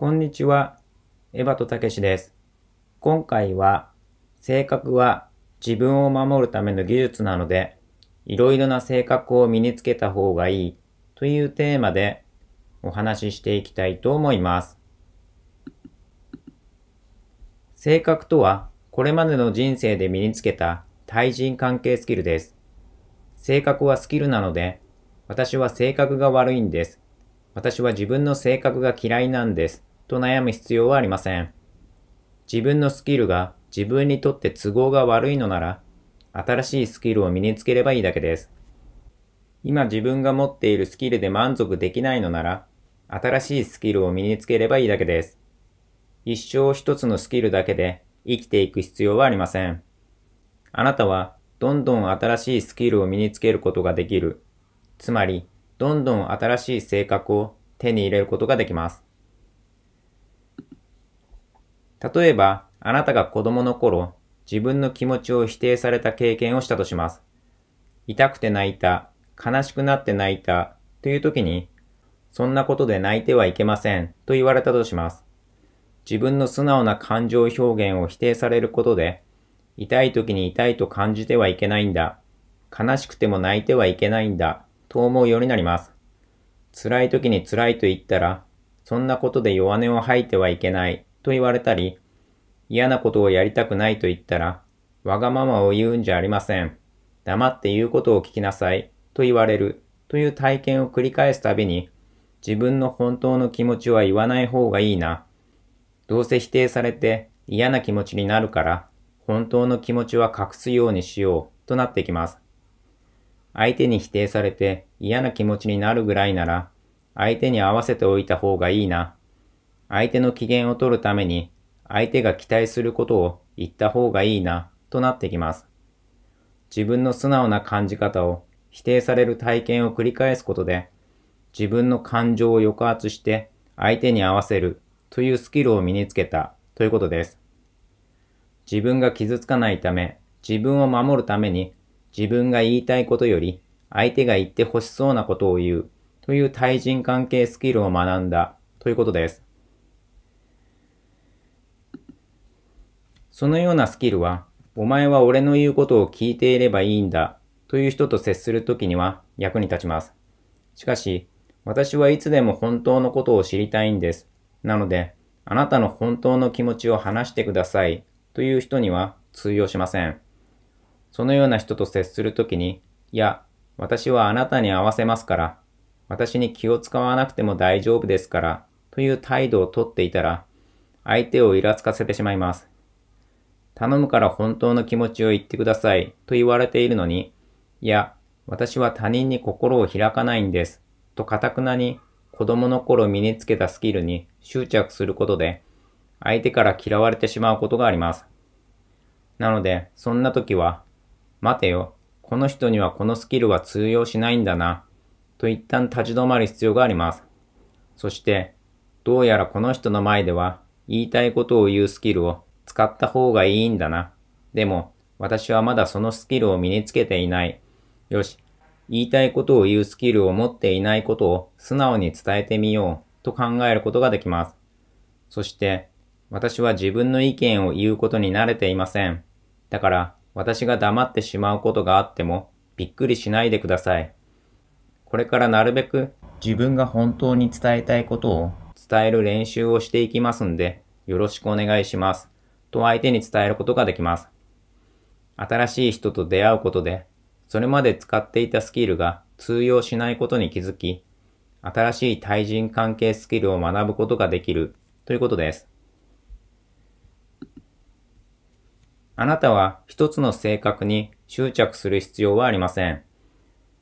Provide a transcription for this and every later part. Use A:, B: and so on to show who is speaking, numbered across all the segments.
A: こんにちは。エヴァとたけしです。今回は、性格は自分を守るための技術なので、いろいろな性格を身につけた方がいいというテーマでお話ししていきたいと思います。性格とは、これまでの人生で身につけた対人関係スキルです。性格はスキルなので、私は性格が悪いんです。私は自分の性格が嫌いなんです。と悩む必要はありません。自分のスキルが自分にとって都合が悪いのなら、新しいスキルを身につければいいだけです。今自分が持っているスキルで満足できないのなら、新しいスキルを身につければいいだけです。一生一つのスキルだけで生きていく必要はありません。あなたはどんどん新しいスキルを身につけることができる。つまり、どんどん新しい性格を手に入れることができます。例えば、あなたが子供の頃、自分の気持ちを否定された経験をしたとします。痛くて泣いた、悲しくなって泣いたという時に、そんなことで泣いてはいけませんと言われたとします。自分の素直な感情表現を否定されることで、痛い時に痛いと感じてはいけないんだ、悲しくても泣いてはいけないんだと思うようになります。辛い時に辛いと言ったら、そんなことで弱音を吐いてはいけないと言われたり、嫌なことをやりたくないと言ったら、わがままを言うんじゃありません。黙って言うことを聞きなさいと言われるという体験を繰り返すたびに、自分の本当の気持ちは言わない方がいいな。どうせ否定されて嫌な気持ちになるから、本当の気持ちは隠すようにしようとなってきます。相手に否定されて嫌な気持ちになるぐらいなら、相手に合わせておいた方がいいな相手の機嫌を取るために、相手が期待することを言った方がいいな、となってきます。自分の素直な感じ方を否定される体験を繰り返すことで、自分の感情を抑圧して相手に合わせるというスキルを身につけたということです。自分が傷つかないため、自分を守るために自分が言いたいことより相手が言って欲しそうなことを言うという対人関係スキルを学んだということです。そのようなスキルは、お前は俺の言うことを聞いていればいいんだという人と接するときには役に立ちます。しかし、私はいつでも本当のことを知りたいんです。なので、あなたの本当の気持ちを話してくださいという人には通用しません。そのような人と接するときに、いや、私はあなたに合わせますから、私に気を使わなくても大丈夫ですから、という態度をとっていたら、相手をイラつかせてしまいます。頼むから本当の気持ちを言ってくださいと言われているのに、いや、私は他人に心を開かないんです、と堅くなに子供の頃身につけたスキルに執着することで、相手から嫌われてしまうことがあります。なので、そんな時は、待てよ、この人にはこのスキルは通用しないんだな、と一旦立ち止まる必要があります。そして、どうやらこの人の前では言いたいことを言うスキルを使った方がいいんだな。でも、私はまだそのスキルを身につけていない。よし、言いたいことを言うスキルを持っていないことを素直に伝えてみようと考えることができます。そして、私は自分の意見を言うことに慣れていません。だから、私が黙ってしまうことがあっても、びっくりしないでください。これからなるべく自分が本当に伝えたいことを伝える練習をしていきますんで、よろしくお願いします。と相手に伝えることができます。新しい人と出会うことで、それまで使っていたスキルが通用しないことに気づき、新しい対人関係スキルを学ぶことができるということです。あなたは一つの性格に執着する必要はありません。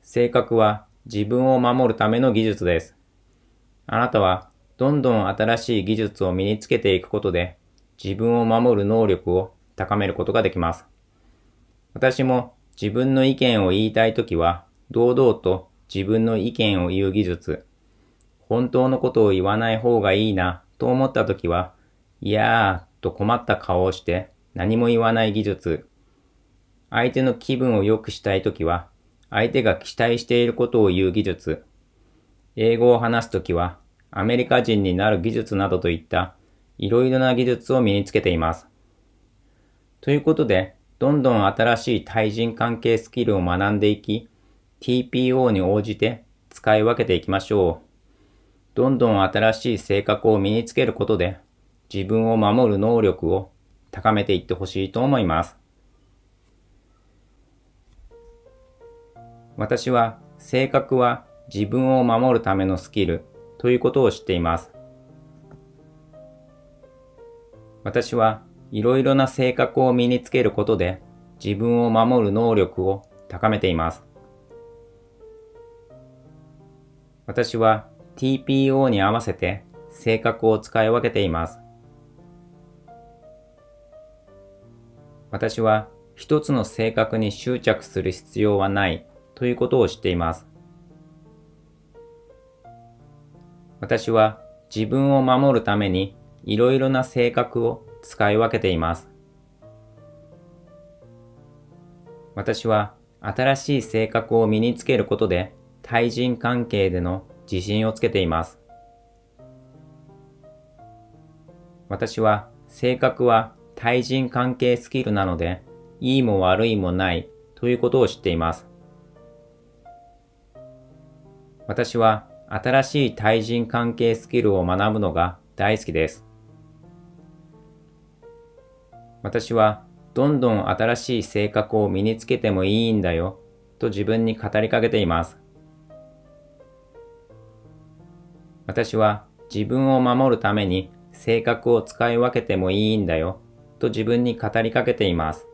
A: 性格は自分を守るための技術です。あなたはどんどん新しい技術を身につけていくことで自分を守る能力を高めることができます。私も自分の意見を言いたいときは、堂々と自分の意見を言う技術、本当のことを言わない方がいいなと思ったときは、いやーと困った顔をして何も言わない技術、相手の気分を良くしたいときは、相手が期待していることを言う技術、英語を話すときは、アメリカ人になる技術などといったいろいろな技術を身につけています。ということで、どんどん新しい対人関係スキルを学んでいき、TPO に応じて使い分けていきましょう。どんどん新しい性格を身につけることで、自分を守る能力を高めていってほしいと思います。私は性格は自分を守るためのスキルということを知っています。私はいろいろな性格を身につけることで自分を守る能力を高めています。私は TPO に合わせて性格を使い分けています。私は一つの性格に執着する必要はないということを知っています。私は自分を守るためにいろいろな性格を使い分けています。私は新しい性格を身につけることで対人関係での自信をつけています。私は性格は対人関係スキルなので、いいも悪いもないということを知っています。私は新しい対人関係スキルを学ぶのが大好きです。私はどんどん新しい性格を身につけてもいいんだよと自分に語りかけています。私は自分を守るために性格を使い分けてもいいんだよと自分に語りかけています。